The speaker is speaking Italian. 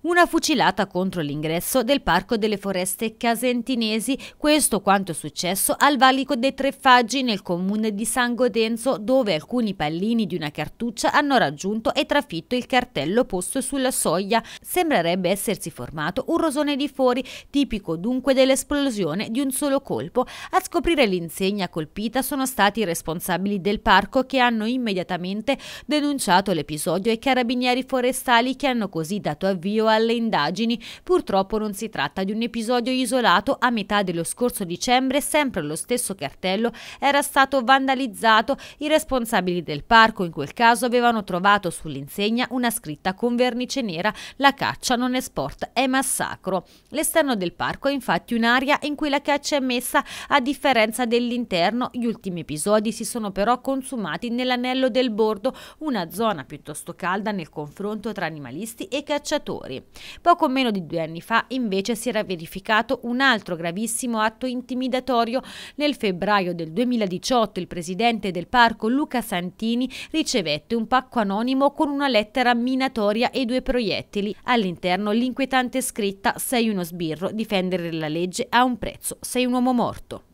Una fucilata contro l'ingresso del Parco delle Foreste Casentinesi, questo quanto è successo al Valico dei Tre Faggi nel comune di San Godenzo, dove alcuni pallini di una cartuccia hanno raggiunto e trafitto il cartello posto sulla soglia. Sembrerebbe essersi formato un rosone di fori, tipico dunque dell'esplosione di un solo colpo. A scoprire l'insegna colpita sono stati i responsabili del parco che hanno immediatamente denunciato l'episodio ai carabinieri forestali che hanno così dato avvio alle indagini. Purtroppo non si tratta di un episodio isolato. A metà dello scorso dicembre sempre lo stesso cartello era stato vandalizzato. I responsabili del parco in quel caso avevano trovato sull'insegna una scritta con vernice nera «La caccia non è sport, è massacro». L'esterno del parco è infatti un'area in cui la caccia è messa a differenza dell'interno. Gli ultimi episodi si sono però consumati nell'anello del bordo, una zona piuttosto calda nel confronto tra animalisti e cacciatori. Poco meno di due anni fa invece si era verificato un altro gravissimo atto intimidatorio. Nel febbraio del 2018 il presidente del parco Luca Santini ricevette un pacco anonimo con una lettera minatoria e due proiettili. All'interno l'inquietante scritta Sei uno sbirro, difendere la legge a un prezzo, sei un uomo morto.